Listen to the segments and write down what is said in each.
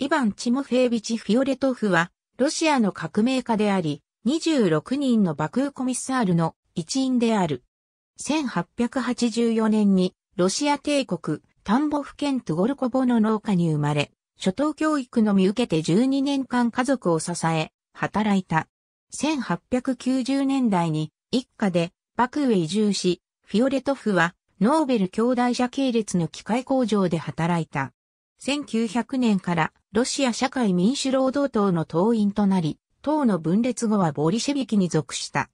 イバン・チモフェービチ・フィオレトフは、ロシアの革命家であり、26人のバクーコミッサールの一員である。1884年に、ロシア帝国、タンボフ県トゥゴルコボの農家に生まれ、初等教育のみ受けて12年間家族を支え、働いた。1890年代に一家でバクーへ移住し、フィオレトフはノーベル兄弟者系列の機械工場で働いた。1900年からロシア社会民主労働党の党員となり、党の分裂後はボリシェビキに属した。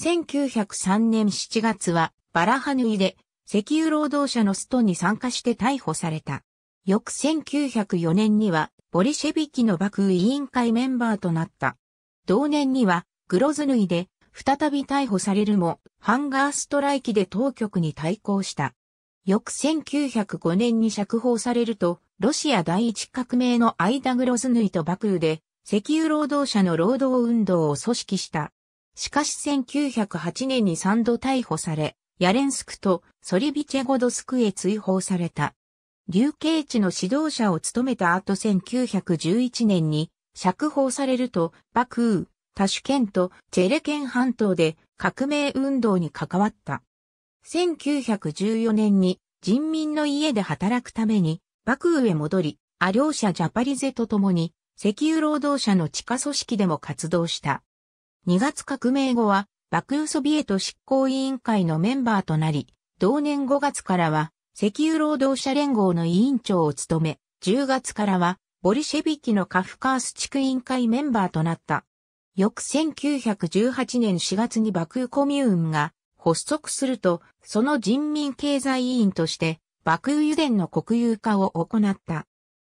1903年7月はバラハヌイで石油労働者のストに参加して逮捕された。翌1904年にはボリシェビキの爆委員会メンバーとなった。同年にはグロズヌイで再び逮捕されるもハンガーストライキで当局に対抗した。翌1905年に釈放されると、ロシア第一革命の間グロズヌイとバクーで、石油労働者の労働運動を組織した。しかし1908年に3度逮捕され、ヤレンスクとソリビチェゴドスクへ追放された。流刑地の指導者を務めた後1911年に釈放されると、バクー、タシュケント、チェレケン半島で革命運動に関わった。1914年に人民の家で働くために、幕府へ戻り、アリョーシャ・ジャパリゼと共に、石油労働者の地下組織でも活動した。2月革命後は、幕府ソビエト執行委員会のメンバーとなり、同年5月からは、石油労働者連合の委員長を務め、10月からは、ボリシェビキのカフカース地区委員会メンバーとなった。翌1918年4月に幕府コミューンが発足すると、その人民経済委員として、爆府油田の国有化を行った。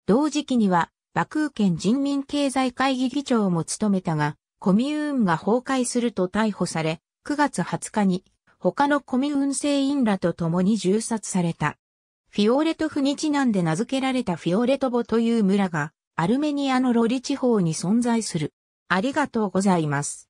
同時期には、爆府県人民経済会議議長も務めたが、コミューンが崩壊すると逮捕され、9月20日に、他のコミューン制員らと共に銃殺された。フィオレトフにちなんで名付けられたフィオレトボという村が、アルメニアのロリ地方に存在する。ありがとうございます。